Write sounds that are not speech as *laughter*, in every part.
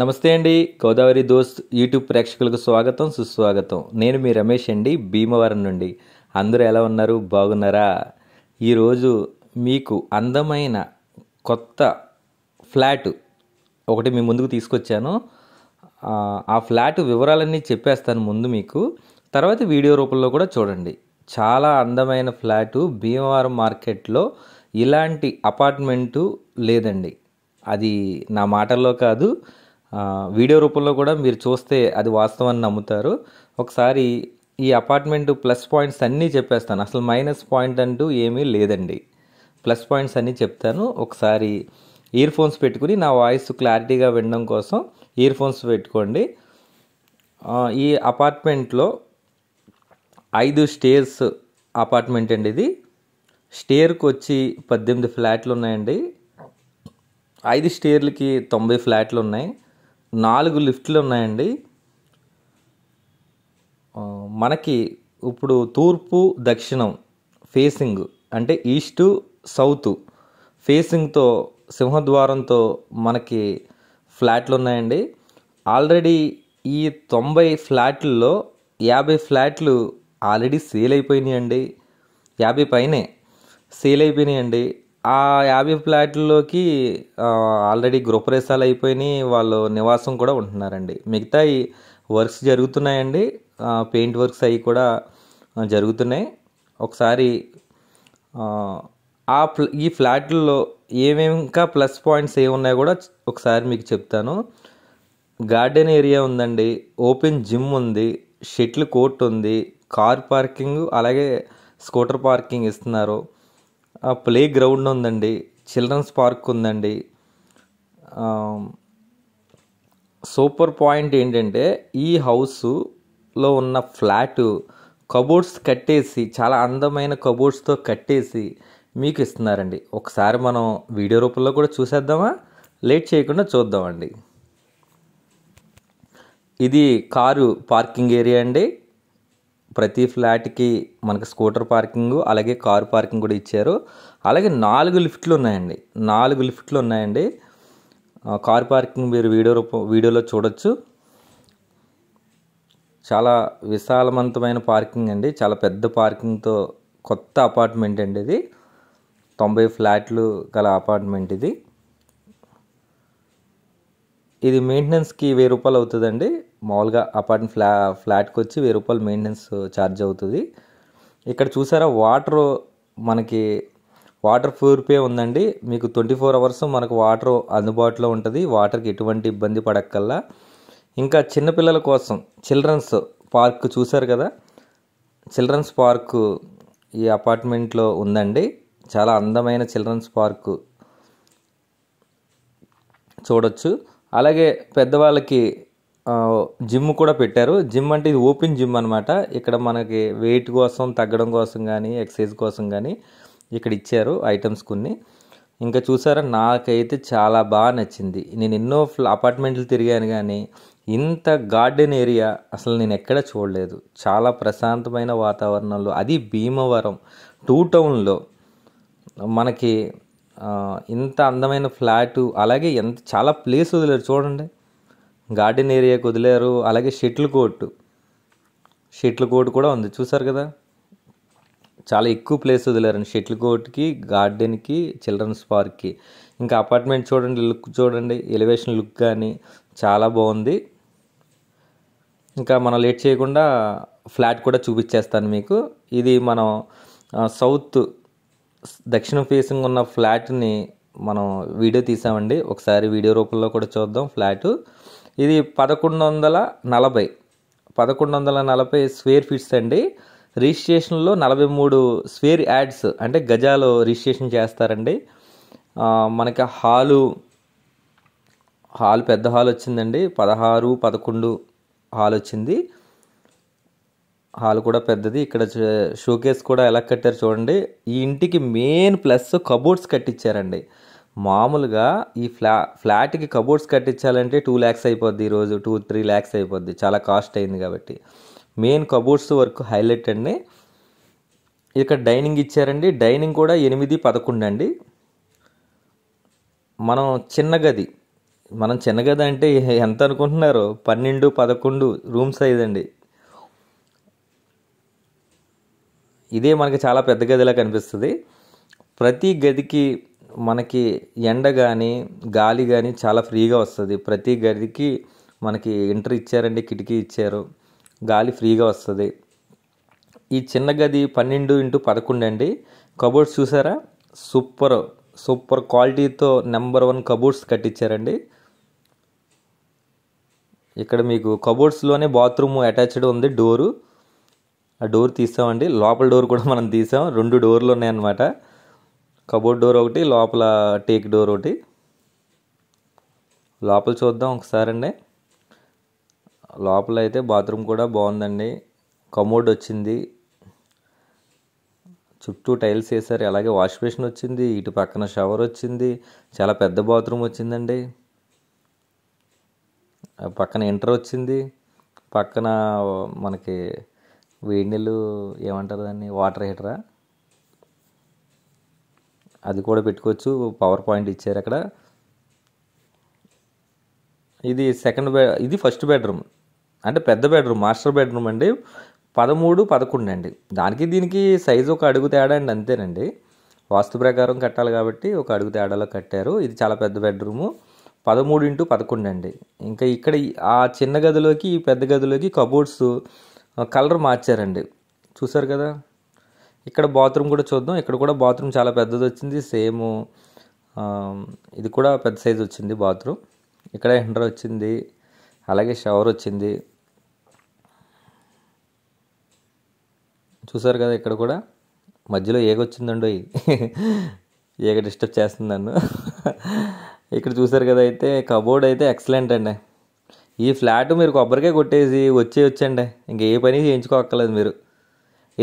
నమస్తే అండి గోదావరి దోస్త్ యూట్యూబ్ ప్రేక్షకులకు స్వాగతం సుస్వాగతం నేను మీ రమేష్ అండి భీమవరం నుండి అందరూ ఎలా ఉన్నారు బాగున్నారా ఈరోజు మీకు అందమైన కొత్త ఫ్లాట్ ఒకటి మీ ముందుకు తీసుకొచ్చాను ఆ ఫ్లాట్ వివరాలన్నీ చెప్పేస్తాను ముందు మీకు తర్వాత వీడియో రూపంలో కూడా చూడండి చాలా అందమైన ఫ్లాటు భీమవరం మార్కెట్లో ఇలాంటి అపార్ట్మెంటు లేదండి అది నా మాటల్లో కాదు వీడియో రూపంలో కూడా మీరు చూస్తే అది వాస్తవాన్ని నమ్ముతారు ఒకసారి ఈ అపార్ట్మెంట్ ప్లస్ పాయింట్స్ అన్నీ చెప్పేస్తాను అసలు మైనస్ పాయింట్ అంటూ ఏమీ లేదండి ప్లస్ పాయింట్స్ అన్నీ చెప్తాను ఒకసారి ఇయర్ ఫోన్స్ పెట్టుకుని నా వాయిస్ క్లారిటీగా వినడం కోసం ఇయర్ ఫోన్స్ పెట్టుకోండి ఈ అపార్ట్మెంట్లో ఐదు స్టేర్స్ అపార్ట్మెంట్ అండి ఇది స్టేర్కి వచ్చి పద్దెనిమిది ఫ్లాట్లు ఉన్నాయండి ఐదు స్టేర్లకి తొంభై ఫ్లాట్లు ఉన్నాయి నాలుగు లిఫ్ట్లు ఉన్నాయండి మనకి ఇప్పుడు తూర్పు దక్షిణం ఫేసింగ్ అంటే ఈస్ట్ సౌత్ ఫేసింగ్తో సింహద్వారంతో మనకి ఫ్లాట్లు ఉన్నాయండి ఆల్రెడీ ఈ తొంభై ఫ్లాట్లలో యాభై ఫ్లాట్లు ఆల్రెడీ సేల్ అయిపోయినాయండి యాభై పైనే సేల్ అయిపోయినాయండి ఆ యాభై ఫ్లాట్లలోకి ఆల్రెడీ గృహప్రవేశాలు అయిపోయినాయి వాళ్ళు నివాసం కూడా ఉంటున్నారండి మిగతా వర్క్స్ జరుగుతున్నాయండి పెయింట్ వర్క్స్ అవి కూడా జరుగుతున్నాయి ఒకసారి ఆ ఈ ఫ్లాట్లో ఏమేమి ఇంకా ప్లస్ పాయింట్స్ ఏమున్నాయో కూడా ఒకసారి మీకు చెప్తాను గార్డెన్ ఏరియా ఉందండి ఓపెన్ జిమ్ ఉంది షెటిల్ కోర్ట్ ఉంది కార్ పార్కింగ్ అలాగే స్కూటర్ పార్కింగ్ ఇస్తున్నారు ప్లే గ్రౌండ్ ఉందండి చిల్డ్రన్స్ పార్క్ ఉందండి సూపర్ పాయింట్ ఏంటంటే ఈ హౌస్లో ఉన్న ఫ్లాట్ కబోర్డ్స్ కట్టేసి చాలా అందమైన కబోర్డ్స్తో కట్టేసి మీకు ఇస్తున్నారండి ఒకసారి మనం వీడియో రూపంలో కూడా చూసేద్దామా లేట్ చేయకుండా చూద్దామండి ఇది కారు పార్కింగ్ ఏరియా అండి ప్రతి ఫ్లాట్కి మనకి స్కూటర్ పార్కింగ్ అలాగే కార్ పార్కింగ్ కూడా ఇచ్చారు అలాగే నాలుగు లిఫ్ట్లు ఉన్నాయండి నాలుగు లిఫ్ట్లు ఉన్నాయండి కార్ పార్కింగ్ మీరు వీడియో రూపం వీడియోలో చూడొచ్చు చాలా విశాలవంతమైన పార్కింగ్ అండి చాలా పెద్ద పార్కింగ్తో కొత్త అపార్ట్మెంట్ అండి ఇది తొంభై ఫ్లాట్లు గల అపార్ట్మెంట్ ఇది ఇది మెయింటెనెన్స్కి వెయ్యి రూపాయలు అవుతుందండి మామూలుగా అపార్ట్మెంట్ ఫ్లా ఫ్లాట్కి వచ్చి వెయ్యి రూపాయలు మెయింటెనెన్స్ ఛార్జ్ అవుతుంది ఇక్కడ చూసారా వాటర్ మనకి వాటర్ పే ఉందండి మీకు ట్వంటీ ఫోర్ అవర్స్ మనకు వాటర్ అందుబాటులో ఉంటుంది వాటర్కి ఎటువంటి ఇబ్బంది పడక్కల్లా ఇంకా చిన్నపిల్లల కోసం చిల్డ్రన్స్ పార్క్ చూసారు కదా చిల్డ్రన్స్ పార్క్ ఈ అపార్ట్మెంట్లో ఉందండి చాలా అందమైన చిల్డ్రన్స్ పార్కు చూడొచ్చు అలాగే పెద్దవాళ్ళకి జిమ్ కూడా పెట్టారు జిమ్ అంటే ఇది ఓపెన్ జిమ్ అనమాట ఇక్కడ మనకి వెయిట్ కోసం తగ్గడం కోసం కానీ ఎక్సర్సైజ్ కోసం కానీ ఇక్కడ ఇచ్చారు ఐటమ్స్ కొన్ని ఇంకా చూసారా నాకైతే చాలా బాగా నచ్చింది నేను ఎన్నో అపార్ట్మెంట్లు తిరిగాను కానీ ఇంత గార్డెన్ ఏరియా అసలు నేను ఎక్కడ చూడలేదు చాలా ప్రశాంతమైన వాతావరణంలో అది భీమవరం టూ టౌన్లో మనకి ఇంత అందమైన ఫ్లాటు అలాగే ఎంత చాలా ప్లేస్ వదిలేరు చూడండి గార్డెన్ ఏరియాకి వదిలేరు అలాగే షెటిల్ కోర్టు షెటిల్ కోర్టు కూడా ఉంది చూసారు కదా చాలా ఎక్కువ ప్లేస్ వదిలేరండి షెటిల్ కోర్ట్కి గార్డెన్కి చిల్డ్రన్స్ పార్క్కి ఇంకా అపార్ట్మెంట్ చూడండి లుక్ చూడండి ఎలివేషన్ లుక్ కానీ చాలా బాగుంది ఇంకా మనం లేట్ చేయకుండా ఫ్లాట్ కూడా చూపించేస్తాను మీకు ఇది మనం సౌత్ దక్షిణ ఫేసింగ్ ఉన్న ఫ్లాట్ని మనం వీడియో తీసామండి ఒకసారి వీడియో రూపంలో కూడా చూద్దాం ఫ్లాట్ ఇది పదకొండు వందల నలభై పదకొండు వందల నలభై స్క్వేర్ ఫీట్స్ అండి రిజిస్ట్రేషన్లో నలభై మూడు స్క్వేర్ యాడ్స్ అంటే గజాలు రిజిస్ట్రేషన్ చేస్తారండి మనకి హాలు హాల్ పెద్ద హాల్ వచ్చిందండి పదహారు పదకొండు హాల్ వచ్చింది హాల్ కూడా పెద్దది ఇక్కడ షోకేస్ కూడా ఎలా కట్టారు చూడండి ఈ ఇంటికి మెయిన్ ప్లస్ కబోర్డ్స్ కట్టించారండి మామూలుగా ఈ ఫ్లా ఫ్లాట్కి కబోర్డ్స్ కట్టించాలంటే టూ ల్యాక్స్ అయిపోద్ది ఈరోజు టూ త్రీ ల్యాక్స్ అయిపోద్ది చాలా కాస్ట్ అయింది కాబట్టి మెయిన్ కబోర్డ్స్ వరకు హైలైట్ అండి ఇక్కడ డైనింగ్ ఇచ్చారండి డైనింగ్ కూడా ఎనిమిది పదకొండు అండి మనం చిన్న గది మనం చిన్న గది అంటే ఎంత అనుకుంటున్నారు పన్నెండు పదకొండు రూమ్ సైజ్ అండి ఇదే మనకి చాలా పెద్ద గదిలా కనిపిస్తుంది ప్రతి గదికి మనకి ఎండ కానీ గాలి కానీ చాలా ఫ్రీగా వస్తుంది ప్రతి గదికి మనకి ఎంటర్ ఇచ్చారండి కిటికీ ఇచ్చారు గాలి ఫ్రీగా వస్తుంది ఈ చిన్న గది పన్నెండు ఇంటూ పదకొండు అండి కబోర్డ్స్ చూసారా సూపర్ సూపర్ క్వాలిటీతో నెంబర్ వన్ కబోర్డ్స్ కట్టించారండి ఇక్కడ మీకు కబోర్డ్స్లోనే బాత్రూమ్ అటాచ్డ్ ఉంది డోరు ఆ డోర్ తీసామండి లోపల డోర్ కూడా మనం తీసాం రెండు డోర్లు ఉన్నాయన్నమాట కబోర్డ్ డోర్ ఒకటి లోపల టేక్ డోర్ ఒకటి లోపల చూద్దాం ఒకసారి అండి లోపల అయితే బాత్రూమ్ కూడా బాగుందండి కమోడ్ వచ్చింది చుట్టూ టైల్స్ వేసారు అలాగే వాష్ బేసిన్ వచ్చింది ఇటు పక్కన షవర్ వచ్చింది చాలా పెద్ద బాత్రూమ్ వచ్చిందండి పక్కన ఇంటర్ వచ్చింది పక్కన మనకి వేడి నీళ్ళు ఏమంటారు దాన్ని వాటర్ హీటరా అది కూడా పెట్టుకోవచ్చు పవర్ పాయింట్ ఇచ్చారు అక్కడ ఇది సెకండ్ బెడ్ ఇది ఫస్ట్ బెడ్రూమ్ అంటే పెద్ద బెడ్రూమ్ మాస్టర్ బెడ్రూమ్ అండి పదమూడు పదకొండు అండి దానికి దీనికి సైజు ఒక అడుగు తేడా అండి అంతేనండి వాస్తు ప్రకారం కట్టాలి కాబట్టి ఒక అడుగు తేడాలో కట్టారు ఇది చాలా పెద్ద బెడ్రూము పదమూడు ఇంటూ పదకొండు అండి ఇంకా ఇక్కడ ఆ చిన్న గదిలోకి ఈ పెద్ద గదిలోకి కబోర్డ్స్ కలర్ మార్చారండి చూసారు కదా ఇక్కడ బాత్రూమ్ కూడా చూద్దాం ఇక్కడ కూడా బాత్రూమ్ చాలా పెద్దది వచ్చింది సేమ్ ఇది కూడా పెద్ద సైజు వచ్చింది బాత్రూమ్ ఇక్కడ హెండర్ వచ్చింది అలాగే షవర్ వచ్చింది చూసారు కదా ఇక్కడ కూడా మధ్యలో ఏగొచ్చిందండి *laughs* ఏగ డిస్టర్బ్ చేస్తుంది నన్ను *laughs* ఇక్కడ చూసారు కదా అయితే కబోర్డ్ అయితే ఎక్సలెంట్ అండి ఈ ఫ్లాట్ మీరు కొబ్బరికే కొట్టేసి వచ్చే వచ్చండి ఇంక ఏ పని చేయించుకోక్కర్లేదు మీరు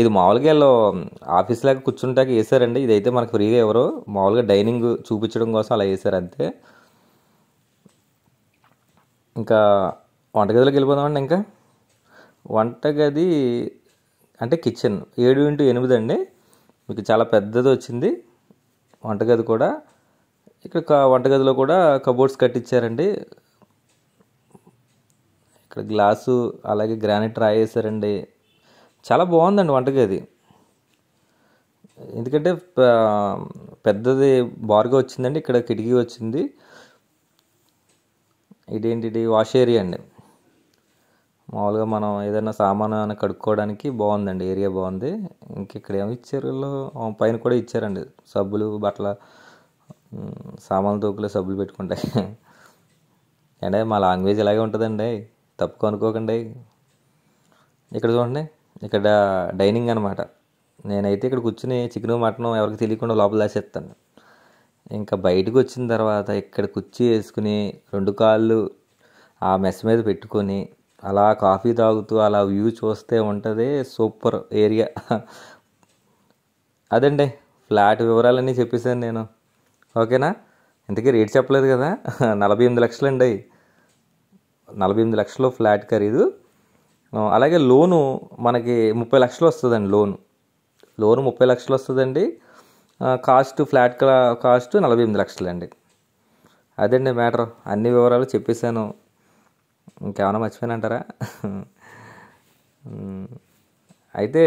ఇది మామూలుగా వీళ్ళు ఆఫీస్ లాగా కూర్చుంటాక వేసారండి ఇదైతే మనకు ఫ్రీగా ఎవరు మామూలుగా డైనింగ్ చూపించడం కోసం అలా వేసారు అంతే ఇంకా వంటగదిలోకి వెళ్ళిపోదామండి ఇంకా వంటగది అంటే కిచెన్ ఏడు ఇంటూ ఎనిమిది అండి మీకు చాలా పెద్దది వచ్చింది వంటగది కూడా ఇక్కడ వంటగదిలో కూడా కబోర్డ్స్ కట్టించారండి ఇక్కడ గ్లాసు అలాగే గ్రానైట్ వేసారండి చాలా బాగుందండి వంటగది ఎందుకంటే పెద్దది బార్గా వచ్చిందండి ఇక్కడ కిటికీ వచ్చింది ఇది వాష్ ఏరియా అండి మామూలుగా మనం ఏదైనా సామాను ఏమైనా కడుక్కోవడానికి బాగుందండి ఏరియా బాగుంది ఇక్కడ ఏమి ఇచ్చారు పైన కూడా ఇచ్చారండి సబ్బులు బట్టల సామాన్లు తోకులో సబ్బులు పెట్టుకుంటాయి *laughs* అంటే మా లాంగ్వేజ్ ఇలాగే ఉంటుందండి తప్పుకో అనుకోకండి ఇక్కడ చూడండి ఇక్కడ డైనింగ్ అనమాట నేనైతే ఇక్కడ కూర్చుని చికెన్ మటన్ ఎవరికి తెలియకుండా లోపల దాసేస్తాను ఇంకా బయటకు వచ్చిన తర్వాత ఇక్కడ కుర్చీ వేసుకుని రెండు కాళ్ళు ఆ మెస్ మీద పెట్టుకొని అలా కాఫీ తాగుతూ అలా వ్యూ చూస్తే ఉంటుంది సూపర్ ఏరియా అదండి ఫ్లాట్ వివరాలన్నీ చెప్పేశాను నేను ఓకేనా ఇంతకీ రేట్ చెప్పలేదు కదా నలభై ఎనిమిది లక్షలండి నలభై ఎనిమిది లక్షలు ఫ్లాట్ ఖరీదు అలాగే లోను మనకి ముప్పై లక్షలు వస్తుందండి లోను లోను ముప్పై లక్షలు వస్తుందండి కాస్ట్ ఫ్లాట్ కాస్ట్ నలభై ఎనిమిది లక్షలండి అదండి మ్యాటర్ అన్ని వివరాలు చెప్పేశాను ఇంకేమైనా మర్చిపోయానంటారా అయితే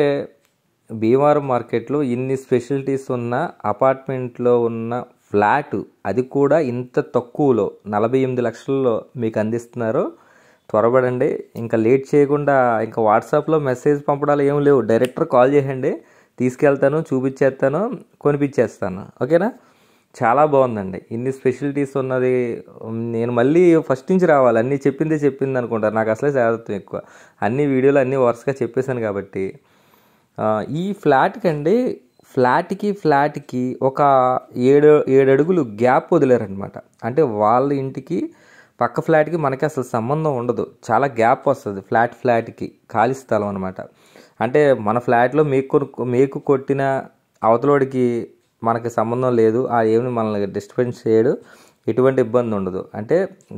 భీమవరం మార్కెట్లో ఇన్ని స్పెషలిటీస్ ఉన్న అపార్ట్మెంట్లో ఉన్న ఫ్లాట్ అది కూడా ఇంత తక్కువలో నలభై ఎనిమిది లక్షల్లో మీకు అందిస్తున్నారు త్వరపడండి ఇంకా లేట్ చేయకుండా ఇంకా వాట్సాప్లో మెసేజ్ పంపడాలు ఏం లేవు డైరెక్టర్ కాల్ చేయండి తీసుకెళ్తాను చూపించేస్తాను కొనిపించేస్తాను ఓకేనా చాలా బాగుందండి ఇన్ని స్పెషలిటీస్ ఉన్నది నేను మళ్ళీ ఫస్ట్ నుంచి రావాలి అన్నీ చెప్పిందే చెప్పింది అనుకుంటారు నాకు అసలే శాతం ఎక్కువ అన్ని వీడియోలు అన్ని వరుసగా చెప్పేశాను కాబట్టి ఈ ఫ్లాట్కి అండి ఫ్లాట్కి ఫ్లాట్కి ఒక ఏడు ఏడు అడుగులు గ్యాప్ వదిలేరనమాట అంటే వాళ్ళ ఇంటికి పక్క ఫ్లాట్కి మనకి అసలు సంబంధం ఉండదు చాలా గ్యాప్ వస్తుంది ఫ్లాట్ ఫ్లాట్కి ఖాళీ స్థలం అనమాట అంటే మన ఫ్లాట్లో మేకు మేకు కొట్టిన అవతలోడికి మనకి సంబంధం లేదు ఆ ఏమి మనల్ని డిస్టర్బెన్స్ చేయడు ఎటువంటి ఇబ్బంది ఉండదు అంటే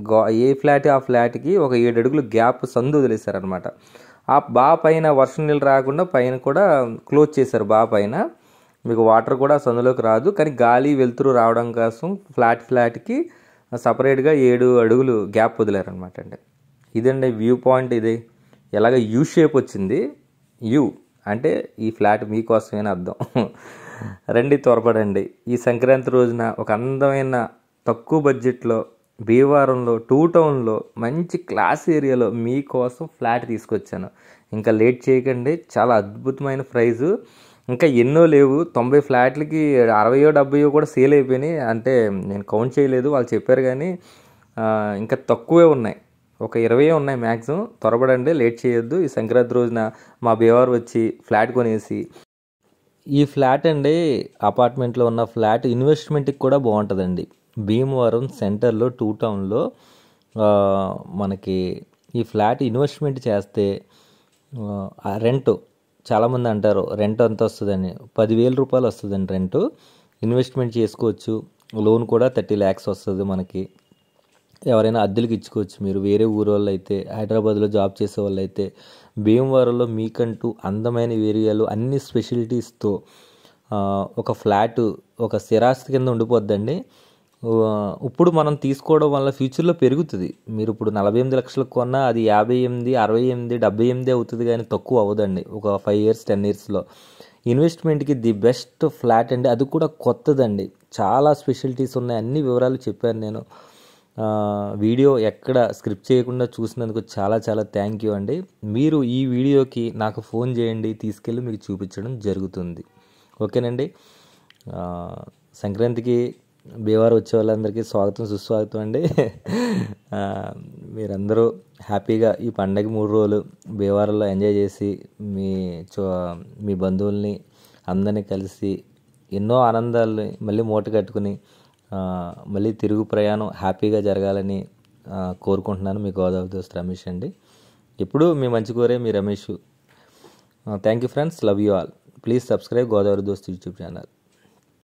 గో ఏ ఫ్లాట్ ఆ ఫ్లాట్కి ఒక ఏడు అడుగులు గ్యాప్ సందు వదిలేశారనమాట ఆ బా పైన వర్షం నీళ్ళు రాకుండా పైన కూడా క్లోజ్ చేశారు బా పైన మీకు వాటర్ కూడా సందులోకి రాదు కానీ గాలి వెలుతురు రావడం కోసం ఫ్లాట్ ఫ్లాట్కి సపరేట్గా ఏడు అడుగులు గ్యాప్ వదిలేరనమాట అండి ఇదండి వ్యూ పాయింట్ ఇది ఎలాగ యూ షేప్ వచ్చింది యూ అంటే ఈ ఫ్లాట్ మీకోసమే అర్థం రండి త్వరపడండి ఈ సంక్రాంతి రోజున ఒక అందమైన తక్కువ బడ్జెట్లో భీవారంలో టూ టౌన్లో మంచి క్లాస్ ఏరియాలో మీకోసం ఫ్లాట్ తీసుకొచ్చాను ఇంకా లేట్ చేయకండి చాలా అద్భుతమైన ప్రైజు ఇంకా ఎన్నో లేవు తొంభై ఫ్లాట్లకి అరవయో డెబ్బయో కూడా సేల్ అయిపోయినాయి అంటే నేను కౌంట్ చేయలేదు వాళ్ళు చెప్పారు కానీ ఇంకా తక్కువే ఉన్నాయి ఒక ఇరవై ఉన్నాయి మ్యాక్సిమం త్వరపడండి లేట్ చేయొద్దు ఈ సంక్రాంతి రోజున మా బేవారు వచ్చి ఫ్లాట్ కొనేసి ఈ ఫ్లాట్ అండి అపార్ట్మెంట్లో ఉన్న ఫ్లాట్ ఇన్వెస్ట్మెంట్కి కూడా బాగుంటుందండి భీమవరం సెంటర్లో టూ టౌన్లో మనకి ఈ ఫ్లాట్ ఇన్వెస్ట్మెంట్ చేస్తే రెంట్ చాలామంది అంటారు రెంట్ ఎంత వస్తుందని పదివేల రూపాయలు వస్తుందండి రెంట్ ఇన్వెస్ట్మెంట్ చేసుకోవచ్చు లోన్ కూడా థర్టీ ల్యాక్స్ వస్తుంది మనకి ఎవరైనా అద్దెలకు ఇచ్చుకోవచ్చు మీరు వేరే ఊరు వాళ్ళు అయితే హైదరాబాద్లో జాబ్ చేసే వాళ్ళు అయితే భీమవరంలో మీకంటూ అందమైన ఏరియాలు అన్ని స్పెషాలిటీస్తో ఒక ఫ్లాట్ ఒక స్థిరాస్తి కింద ఉండిపోద్దండి ఇప్పుడు మనం తీసుకోవడం వల్ల ఫ్యూచర్లో పెరుగుతుంది మీరు ఇప్పుడు నలభై ఎనిమిది లక్షలకు కొన్నా అది యాభై ఎనిమిది అరవై ఎనిమిది డెబ్బై ఎనిమిది అవుతుంది కానీ తక్కువ అవ్వదండి ఒక ఫైవ్ ఇయర్స్ టెన్ ఇయర్స్లో ఇన్వెస్ట్మెంట్కి ది బెస్ట్ ఫ్లాట్ అండి అది కూడా కొత్తదండి చాలా స్పెషాలిటీస్ ఉన్నాయి అన్ని వివరాలు చెప్పాను నేను వీడియో ఎక్కడ స్క్రిప్ట్ చేయకుండా చూసినందుకు చాలా చాలా థ్యాంక్ యూ అండి మీరు ఈ వీడియోకి నాకు ఫోన్ చేయండి తీసుకెళ్ళి మీకు చూపించడం జరుగుతుంది ఓకేనండి సంక్రాంతికి భీవారు వచ్చే వాళ్ళందరికీ స్వాగతం సుస్వాగతం అండి మీరందరూ హ్యాపీగా ఈ పండగ మూడు రోజులు బీవార్లో ఎంజాయ్ చేసి మీ చో మీ బంధువుల్ని అందరినీ కలిసి ఎన్నో ఆనందాలని మళ్ళీ మూట కట్టుకుని మళ్ళీ తిరుగు ప్రయాణం హ్యాపీగా జరగాలని కోరుకుంటున్నాను మీ గోదావరి దోస్త్ రమేష్ అండి ఎప్పుడు మీ మంచి కోరే మీ Ramesh thank you friends love you all please subscribe Godavari Dost YouTube channel